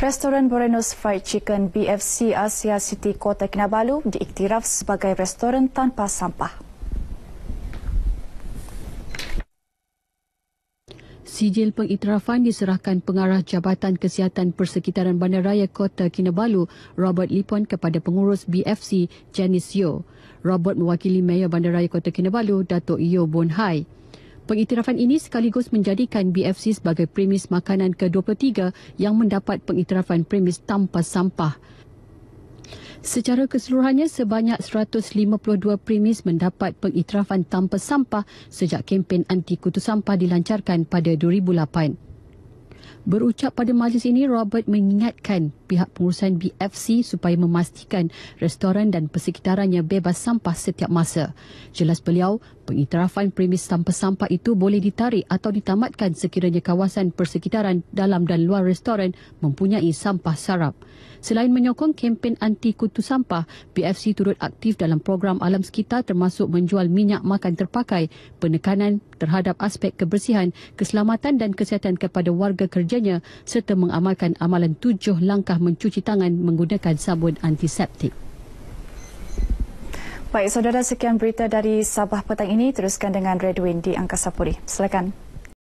Restoran Borenos Fried Chicken BFC Asia City Kota Kinabalu diiktiraf sebagai restoran tanpa sampah. Sijil pengiktirafan diserahkan pengarah Jabatan Kesihatan Persekitaran Bandaraya Kota Kinabalu, Robert Lipon kepada pengurus BFC, Janice Yeo. Robert mewakili Mayor Bandaraya Kota Kinabalu, Dato' Yeo Bonhai. Hai. Pengiktirafan ini sekaligus menjadikan BFC sebagai premis makanan ke-23 yang mendapat pengiktirafan premis tanpa sampah. Secara keseluruhannya, sebanyak 152 premis mendapat pengiktirafan tanpa sampah sejak kempen anti kutu sampah dilancarkan pada 2008. Berucap pada majlis ini, Robert mengingatkan pihak pengurusan BFC supaya memastikan restoran dan persekitarannya bebas sampah setiap masa. Jelas beliau, pengiktirafan premis sampah-sampah itu boleh ditarik atau ditamatkan sekiranya kawasan persekitaran dalam dan luar restoran mempunyai sampah sarap. Selain menyokong kempen anti kutu sampah, BFC turut aktif dalam program alam sekitar termasuk menjual minyak makan terpakai, penekanan terhadap aspek kebersihan, keselamatan dan kesihatan kepada warga kerjanya serta mengamalkan amalan tujuh langkah mencuci tangan menggunakan sabun antiseptik. Baik, saudara, sekian berita dari Sabah petang ini. Teruskan dengan Redwin di Angkasa Puri. Silakan.